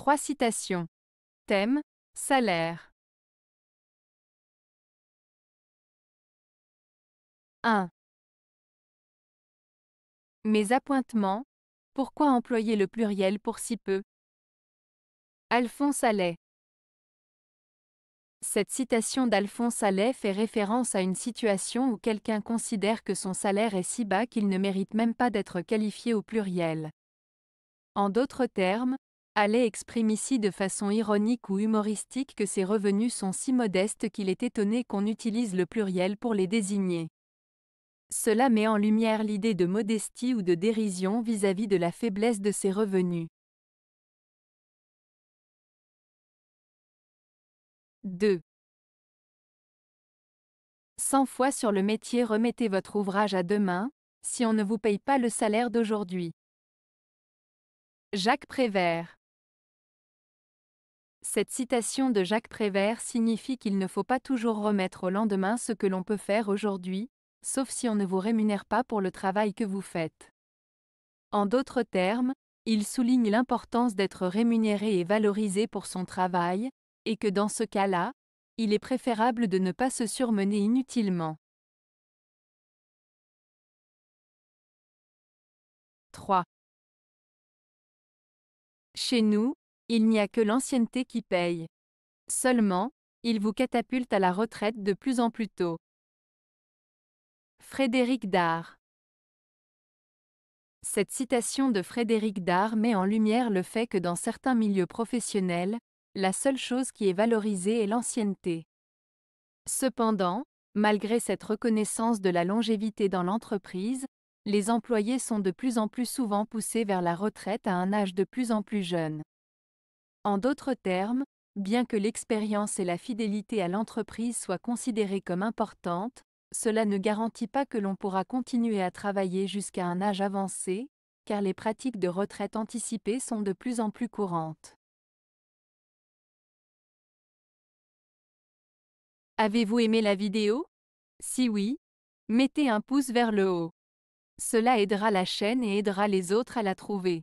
Trois citations. Thème, salaire. 1. Mes appointements, pourquoi employer le pluriel pour si peu Alphonse Allais. Cette citation d'Alphonse Allais fait référence à une situation où quelqu'un considère que son salaire est si bas qu'il ne mérite même pas d'être qualifié au pluriel. En d'autres termes, Allais exprime ici de façon ironique ou humoristique que ses revenus sont si modestes qu'il est étonné qu'on utilise le pluriel pour les désigner. Cela met en lumière l'idée de modestie ou de dérision vis-à-vis de la faiblesse de ses revenus. 2. 100 fois sur le métier remettez votre ouvrage à demain, si on ne vous paye pas le salaire d'aujourd'hui. Jacques Prévert cette citation de Jacques Prévert signifie qu'il ne faut pas toujours remettre au lendemain ce que l'on peut faire aujourd'hui, sauf si on ne vous rémunère pas pour le travail que vous faites. En d'autres termes, il souligne l'importance d'être rémunéré et valorisé pour son travail, et que dans ce cas-là, il est préférable de ne pas se surmener inutilement. 3. Chez nous, il n'y a que l'ancienneté qui paye. Seulement, il vous catapulte à la retraite de plus en plus tôt. Frédéric Dard Cette citation de Frédéric Dard met en lumière le fait que dans certains milieux professionnels, la seule chose qui est valorisée est l'ancienneté. Cependant, malgré cette reconnaissance de la longévité dans l'entreprise, les employés sont de plus en plus souvent poussés vers la retraite à un âge de plus en plus jeune. En d'autres termes, bien que l'expérience et la fidélité à l'entreprise soient considérées comme importantes, cela ne garantit pas que l'on pourra continuer à travailler jusqu'à un âge avancé, car les pratiques de retraite anticipées sont de plus en plus courantes. Avez-vous aimé la vidéo Si oui, mettez un pouce vers le haut. Cela aidera la chaîne et aidera les autres à la trouver.